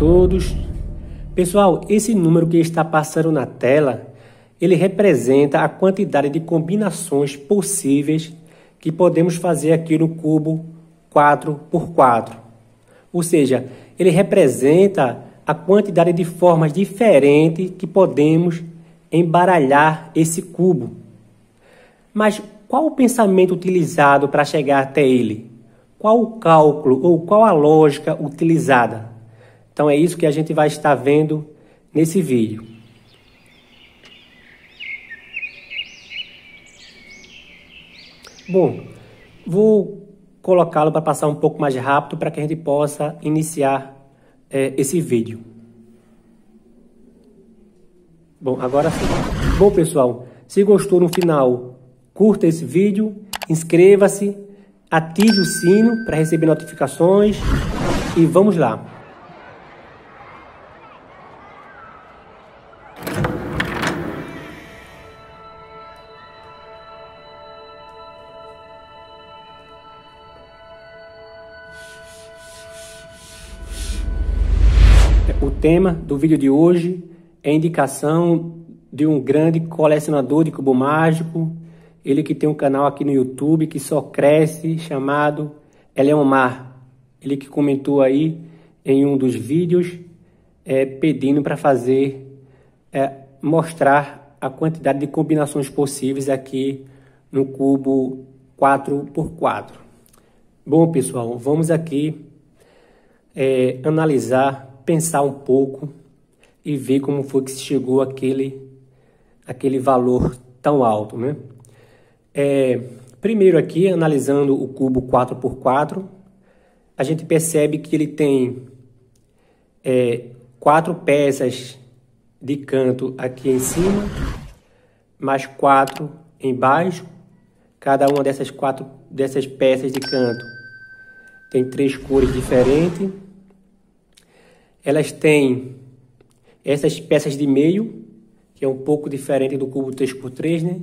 todos. Pessoal, esse número que está passando na tela, ele representa a quantidade de combinações possíveis que podemos fazer aqui no cubo 4 por 4. Ou seja, ele representa a quantidade de formas diferentes que podemos embaralhar esse cubo. Mas qual o pensamento utilizado para chegar até ele? Qual o cálculo ou qual a lógica utilizada? Então é isso que a gente vai estar vendo nesse vídeo. Bom, vou colocá-lo para passar um pouco mais rápido para que a gente possa iniciar é, esse vídeo. Bom, agora sim. Bom, pessoal, se gostou no final, curta esse vídeo, inscreva-se, ative o sino para receber notificações e vamos lá. tema do vídeo de hoje é indicação de um grande colecionador de cubo mágico, ele que tem um canal aqui no YouTube que só cresce, chamado Eleomar. Ele que comentou aí em um dos vídeos é, pedindo para fazer, é, mostrar a quantidade de combinações possíveis aqui no cubo 4x4. Bom, pessoal, vamos aqui é, analisar pensar um pouco e ver como foi que se chegou aquele aquele valor tão alto, né? É, primeiro aqui, analisando o cubo 4x4, a gente percebe que ele tem é, quatro peças de canto aqui em cima, mais quatro embaixo. Cada uma dessas quatro dessas peças de canto tem três cores diferentes. Elas têm essas peças de meio, que é um pouco diferente do cubo 3x3, né?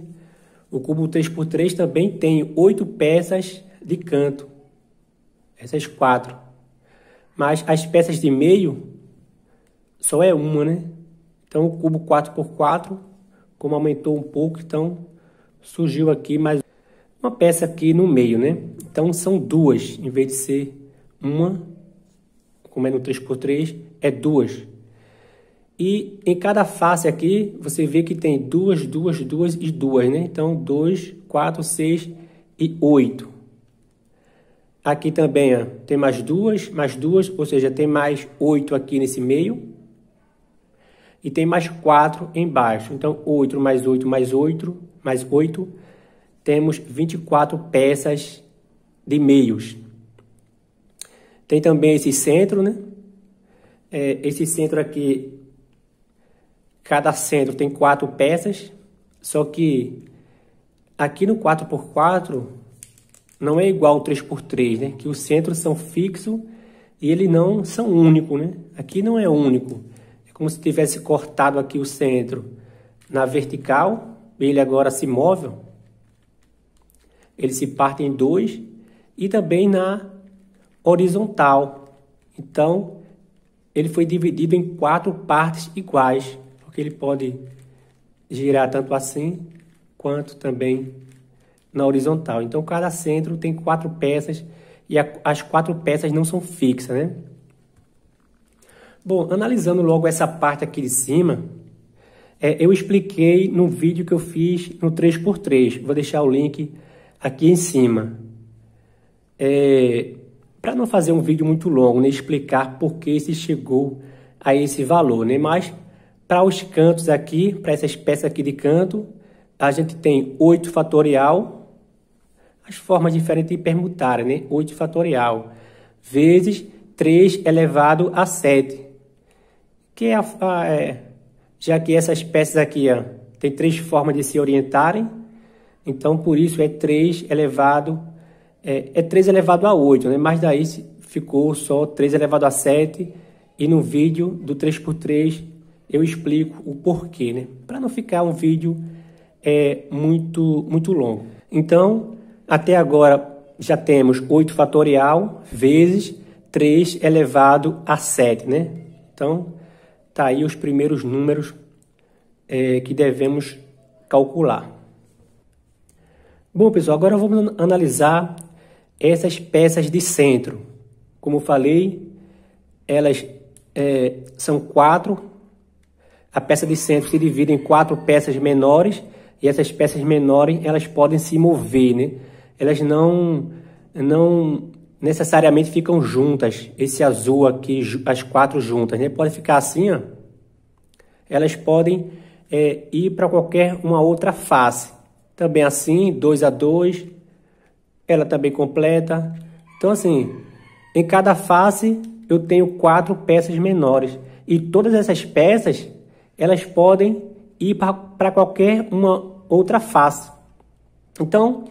O cubo 3x3 também tem oito peças de canto, essas quatro. Mas as peças de meio só é uma, né? Então o cubo 4x4, como aumentou um pouco, então surgiu aqui mais uma peça aqui no meio, né? Então são duas, em vez de ser uma, como é no 3x3, é duas. E em cada face aqui, você vê que tem duas, duas, duas e duas, né? Então, dois quatro seis e oito Aqui também ó, tem mais duas, mais duas, ou seja, tem mais oito aqui nesse meio. E tem mais quatro embaixo. Então, oito mais oito mais oito mais oito Temos 24 peças de meios. Tem também esse centro, né? é, esse centro aqui, cada centro tem quatro peças, só que aqui no 4x4 não é igual ao 3x3, né? Que os centros são fixos e ele não são único, né? Aqui não é único. É como se tivesse cortado aqui o centro na vertical, ele agora se move, ele se parte em dois e também na horizontal. Então, ele foi dividido em quatro partes iguais, porque ele pode girar tanto assim quanto também na horizontal. Então, cada centro tem quatro peças e a, as quatro peças não são fixas, né? Bom, analisando logo essa parte aqui de cima, é, eu expliquei no vídeo que eu fiz no 3x3. Vou deixar o link aqui em cima. É, para não fazer um vídeo muito longo, nem explicar por que se chegou a esse valor, né? Mas para os cantos aqui, para essa espécie aqui de canto, a gente tem 8 fatorial, as formas diferentes de permutar, né? 8 fatorial vezes 3 elevado a 7, que é, a, é já que essas peças aqui, ó, tem três formas de se orientarem, então por isso é 3 elevado a é, é 3 elevado a 8, né? mas daí ficou só 3 elevado a 7 e no vídeo do 3x3 eu explico o porquê, né? para não ficar um vídeo é, muito, muito longo. Então, até agora já temos 8 fatorial vezes 3 elevado a 7, né? Então, tá aí os primeiros números é, que devemos calcular. Bom, pessoal, agora vamos analisar essas peças de centro, como falei, elas é, são quatro. A peça de centro se divide em quatro peças menores e essas peças menores elas podem se mover, né? Elas não não necessariamente ficam juntas. Esse azul aqui, as quatro juntas, né? Pode ficar assim, ó. Elas podem é, ir para qualquer uma outra face. Também assim, 2 a 2 ela também tá completa. Então, assim, em cada face eu tenho quatro peças menores. E todas essas peças, elas podem ir para qualquer uma outra face. Então,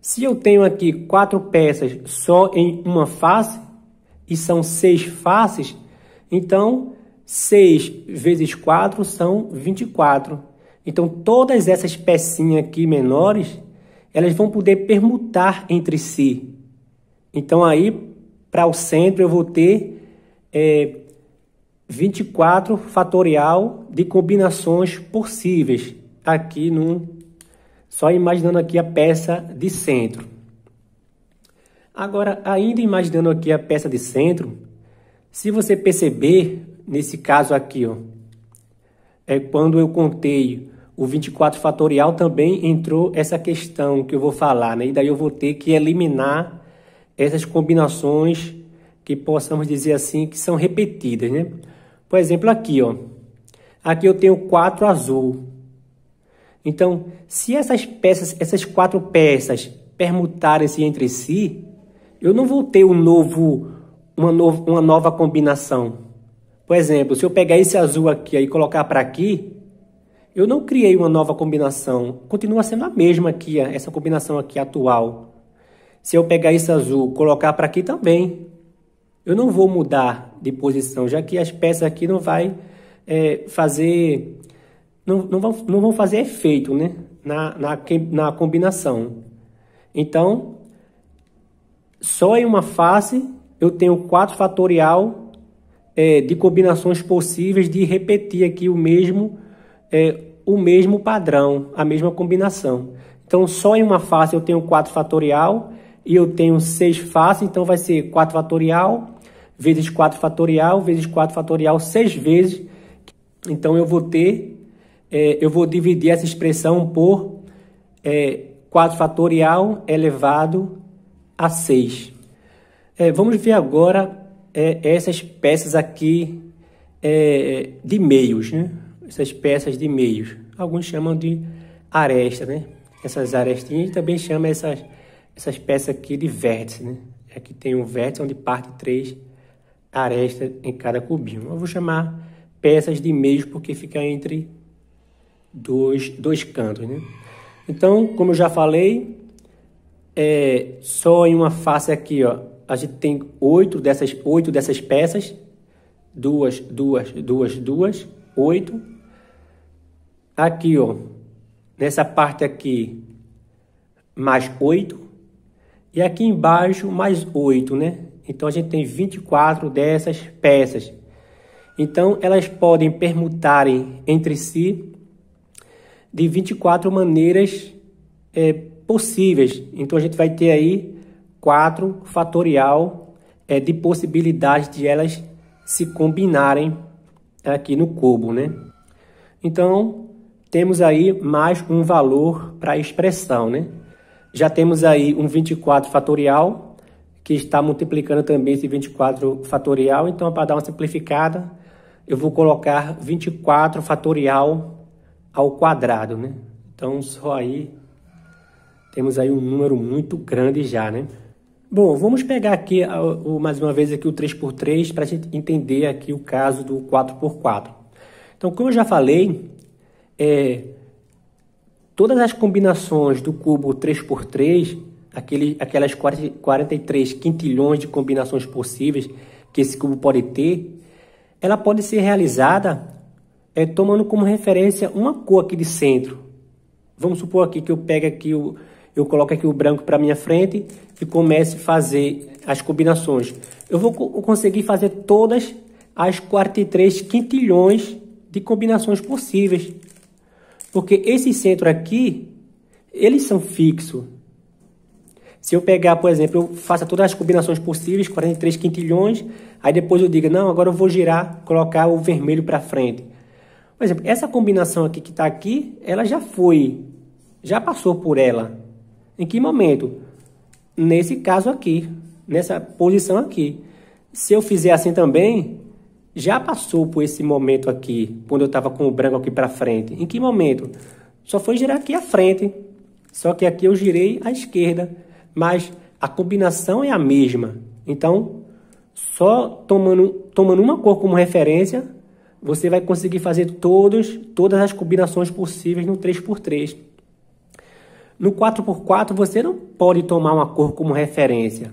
se eu tenho aqui quatro peças só em uma face, e são seis faces, então seis vezes quatro são 24. Então todas essas pecinhas aqui menores, elas vão poder permutar entre si. Então aí, para o centro, eu vou ter é, 24 fatorial de combinações possíveis. Tá aqui num, só imaginando aqui a peça de centro. Agora, ainda imaginando aqui a peça de centro, se você perceber, nesse caso aqui, ó, é quando eu contei o 24 fatorial também entrou essa questão que eu vou falar, né? E daí eu vou ter que eliminar essas combinações que possamos dizer assim que são repetidas, né? Por exemplo, aqui, ó. Aqui eu tenho 4 azul. Então, se essas peças, essas quatro peças permutarem-se entre si, eu não vou ter um novo, uma, uma nova combinação. Por exemplo, se eu pegar esse azul aqui e colocar para aqui, eu não criei uma nova combinação, continua sendo a mesma aqui, essa combinação aqui atual. Se eu pegar esse azul, colocar para aqui também, eu não vou mudar de posição, já que as peças aqui não vai é, fazer, não, não, vão, não vão fazer efeito, né? Na, na, na combinação. Então, só em uma face eu tenho 4 fatorial é, de combinações possíveis de repetir aqui o mesmo é, o mesmo padrão, a mesma combinação. Então, só em uma face eu tenho 4 fatorial e eu tenho 6 faces, então vai ser 4 fatorial vezes 4 fatorial vezes 4 fatorial 6 vezes. Então, eu vou ter, é, eu vou dividir essa expressão por é, 4 fatorial elevado a 6. É, vamos ver agora é, essas peças aqui é, de meios, né? essas peças de meios. Alguns chamam de aresta, né? Essas arestinhas também chama essas, essas peças aqui de vértice, né? Aqui tem um vértice onde parte três arestas em cada cubinho. Eu vou chamar peças de meios porque fica entre dois, dois cantos, né? Então, como eu já falei, é, só em uma face aqui, ó, a gente tem oito dessas, oito dessas peças, duas, duas, duas, duas, oito, Tá aqui, ó, nessa parte aqui, mais 8. E aqui embaixo, mais 8, né? Então, a gente tem 24 dessas peças. Então, elas podem permutarem entre si de 24 maneiras é, possíveis. Então, a gente vai ter aí 4 fatorial é, de possibilidades de elas se combinarem aqui no cubo, né? Então, temos aí mais um valor para a expressão, né? Já temos aí um 24 fatorial, que está multiplicando também esse 24 fatorial. Então, para dar uma simplificada, eu vou colocar 24 fatorial ao quadrado, né? Então, só aí temos aí um número muito grande já, né? Bom, vamos pegar aqui mais uma vez aqui o 3x3 para a gente entender aqui o caso do 4x4. Então, como eu já falei, é, todas as combinações do cubo 3x3, aquele, aquelas 43 quintilhões de combinações possíveis que esse cubo pode ter, ela pode ser realizada é, tomando como referência uma cor aqui de centro. Vamos supor aqui que eu pego aqui o, eu coloco aqui o branco para minha frente e comece a fazer as combinações. Eu vou co conseguir fazer todas as 43 quintilhões de combinações possíveis porque esses centros aqui, eles são fixos. Se eu pegar, por exemplo, eu faça todas as combinações possíveis, 43 quintilhões, aí depois eu diga, não, agora eu vou girar, colocar o vermelho para frente. Por exemplo, essa combinação aqui que está aqui, ela já foi, já passou por ela. Em que momento? Nesse caso aqui, nessa posição aqui. Se eu fizer assim também, já passou por esse momento aqui, quando eu estava com o branco aqui para frente. Em que momento? Só foi girar aqui à frente, só que aqui eu girei à esquerda, mas a combinação é a mesma. Então, só tomando, tomando uma cor como referência, você vai conseguir fazer todos, todas as combinações possíveis no 3x3. No 4x4, você não pode tomar uma cor como referência.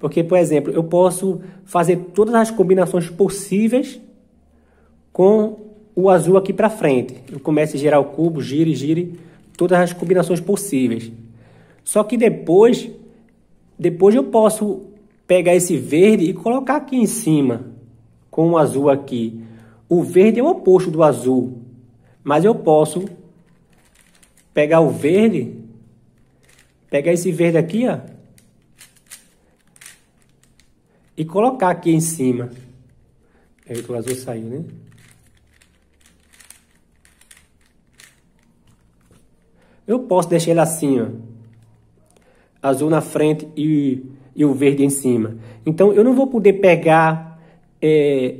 Porque, por exemplo, eu posso fazer todas as combinações possíveis com o azul aqui para frente. Eu começo a girar o cubo, gire, gire, todas as combinações possíveis. Só que depois, depois eu posso pegar esse verde e colocar aqui em cima, com o azul aqui. O verde é o oposto do azul, mas eu posso pegar o verde, pegar esse verde aqui, ó, e colocar aqui em cima. Aí é, o azul saiu, né? Eu posso deixar ele assim, ó. Azul na frente e, e o verde em cima. Então, eu não vou poder pegar é,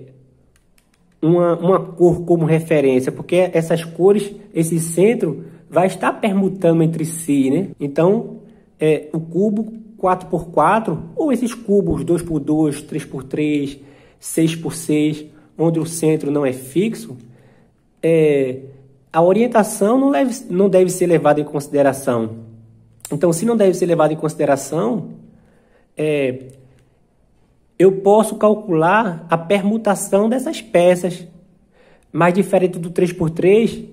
uma, uma cor como referência, porque essas cores, esse centro, vai estar permutando entre si, né? Então, é, o cubo 4x4 ou esses cubos 2x2, 3x3, 6x6, onde o centro não é fixo, é, a orientação não deve, não deve ser levada em consideração. Então, se não deve ser levada em consideração, é, eu posso calcular a permutação dessas peças. Mas diferente do 3x3,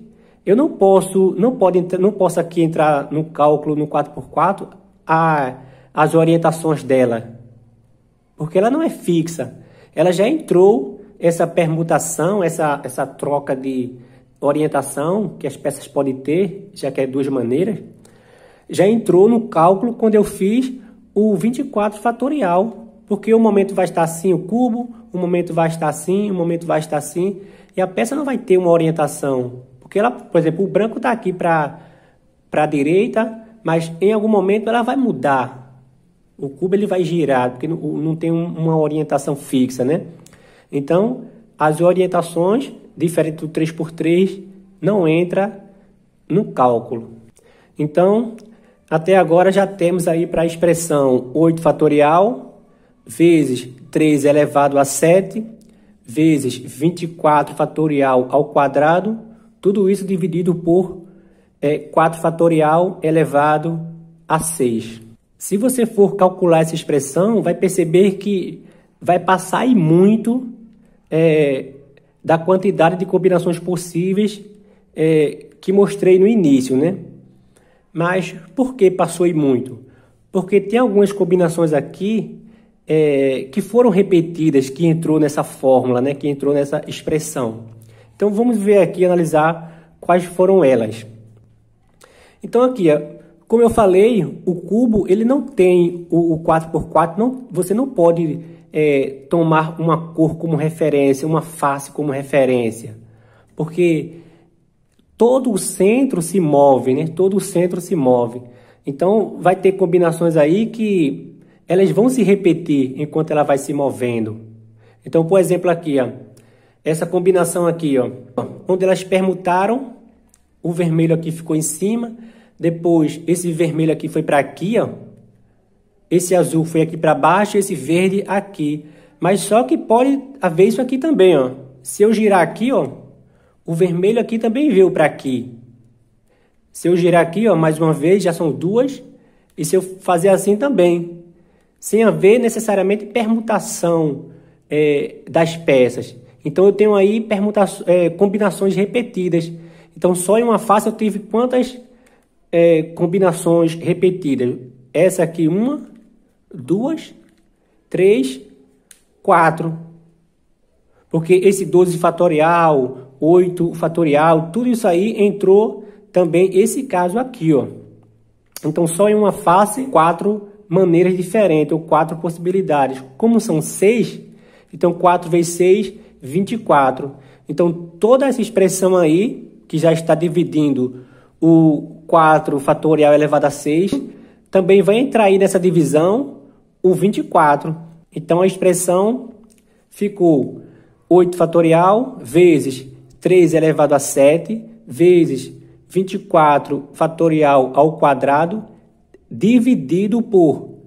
eu não posso, não, pode, não posso aqui entrar no cálculo no 4x4 a as orientações dela, porque ela não é fixa. Ela já entrou essa permutação, essa, essa troca de orientação que as peças podem ter, já que é duas maneiras, já entrou no cálculo quando eu fiz o 24 fatorial, porque o momento vai estar assim o cubo, o momento vai estar assim, o momento vai estar assim, e a peça não vai ter uma orientação, porque ela, por exemplo, o branco está aqui para a direita, mas em algum momento ela vai mudar o cubo ele vai girar, porque não, não tem uma orientação fixa, né? Então, as orientações, diferente do 3x3, não entra no cálculo. Então, até agora já temos aí para a expressão 8 fatorial vezes 3 elevado a 7 vezes 24 fatorial ao quadrado, tudo isso dividido por é, eh, 4 fatorial elevado a 6. Se você for calcular essa expressão, vai perceber que vai passar e muito é, da quantidade de combinações possíveis é, que mostrei no início, né? Mas por que passou e muito? Porque tem algumas combinações aqui é, que foram repetidas, que entrou nessa fórmula, né? Que entrou nessa expressão. Então vamos ver aqui, analisar quais foram elas. Então aqui, como eu falei, o cubo ele não tem o, o 4x4, não, você não pode é, tomar uma cor como referência, uma face como referência, porque todo o centro se move, né? Todo o centro se move. Então vai ter combinações aí que elas vão se repetir enquanto ela vai se movendo. Então, por exemplo, aqui, ó, essa combinação aqui, ó, onde elas permutaram, o vermelho aqui ficou em cima depois, esse vermelho aqui foi para aqui, ó. Esse azul foi aqui para baixo, esse verde aqui. Mas só que pode haver isso aqui também, ó. Se eu girar aqui, ó, o vermelho aqui também veio para aqui. Se eu girar aqui, ó, mais uma vez, já são duas. E se eu fazer assim também, sem haver necessariamente permutação é, das peças. Então eu tenho aí permutações, é, combinações repetidas. Então só em uma face eu tive quantas é, combinações repetidas. Essa aqui, uma, duas, três, quatro. Porque esse 12 fatorial, 8 fatorial, tudo isso aí entrou também esse caso aqui, ó. Então, só em uma face, quatro maneiras diferentes, ou quatro possibilidades. Como são seis, então 4 vezes 6, 24. Então, toda essa expressão aí, que já está dividindo o 4 fatorial elevado a 6, também vai entrar aí nessa divisão o 24. Então, a expressão ficou 8 fatorial vezes 3 elevado a 7 vezes 24 fatorial ao quadrado dividido por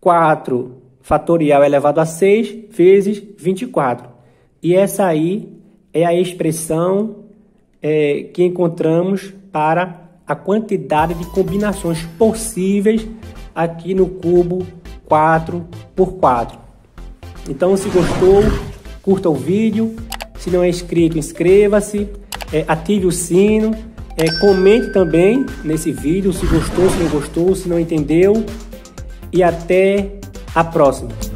4 fatorial elevado a 6 vezes 24. E essa aí é a expressão é, que encontramos para a quantidade de combinações possíveis aqui no cubo 4x4. Então, se gostou, curta o vídeo. Se não é inscrito, inscreva-se, é, ative o sino, é, comente também nesse vídeo se gostou, se não gostou, se não entendeu. E até a próxima.